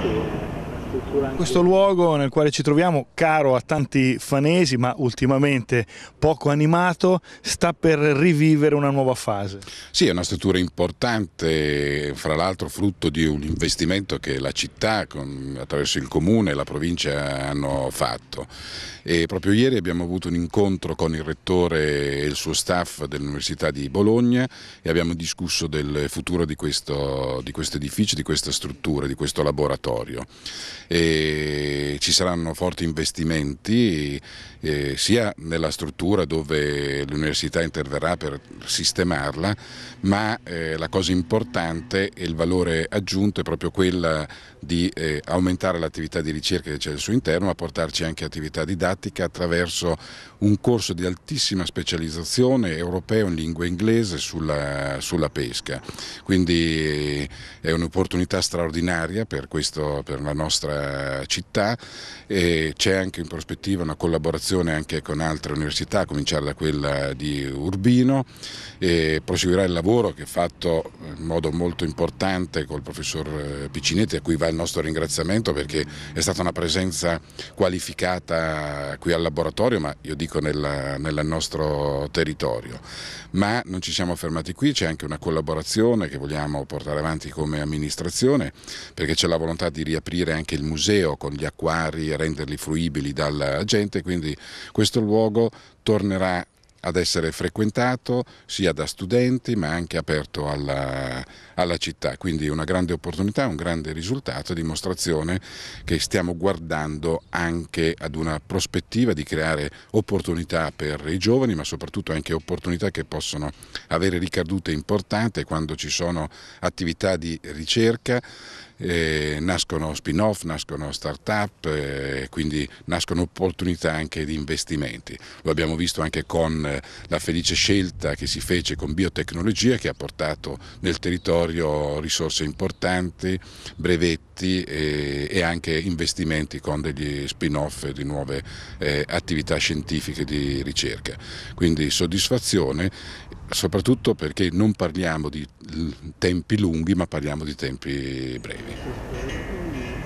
Thank you. Questo luogo nel quale ci troviamo, caro a tanti fanesi, ma ultimamente poco animato, sta per rivivere una nuova fase. Sì, è una struttura importante, fra l'altro frutto di un investimento che la città, con, attraverso il comune e la provincia hanno fatto. E proprio ieri abbiamo avuto un incontro con il rettore e il suo staff dell'Università di Bologna e abbiamo discusso del futuro di questo, di questo edificio, di questa struttura, di questo laboratorio. E ci saranno forti investimenti eh, sia nella struttura dove l'università interverrà per sistemarla, ma eh, la cosa importante e il valore aggiunto è proprio quella di eh, aumentare l'attività di ricerca che c'è al suo interno, ma portarci anche attività didattica attraverso un corso di altissima specializzazione europeo in lingua inglese sulla, sulla pesca. Quindi eh, è un'opportunità straordinaria per, questo, per la nostra eh, città e c'è anche in prospettiva una collaborazione anche con altre università, a cominciare da quella di Urbino e proseguirà il lavoro che è fatto in modo molto importante col professor eh, Piccinetti a cui va il nostro ringraziamento perché è stata una presenza qualificata qui al laboratorio ma io dico nel nostro territorio. Ma non ci siamo fermati qui, c'è anche una collaborazione che vogliamo portare avanti come amministrazione perché c'è la volontà di riaprire anche il museo museo con gli acquari, e renderli fruibili dalla gente, quindi questo luogo tornerà ad essere frequentato sia da studenti ma anche aperto alla, alla, città, quindi una grande opportunità, un grande risultato, dimostrazione che stiamo guardando anche ad una prospettiva di creare opportunità per i giovani ma soprattutto anche opportunità che possono avere ricadute importanti quando ci sono attività di ricerca eh, nascono spin-off, nascono start-up, eh, quindi nascono opportunità anche di investimenti. Lo abbiamo visto anche con eh, la felice scelta che si fece con biotecnologia che ha portato nel territorio risorse importanti, brevetti e, e anche investimenti con degli spin-off di nuove eh, attività scientifiche di ricerca. Quindi soddisfazione soprattutto perché non parliamo di tempi lunghi ma parliamo di tempi brevi.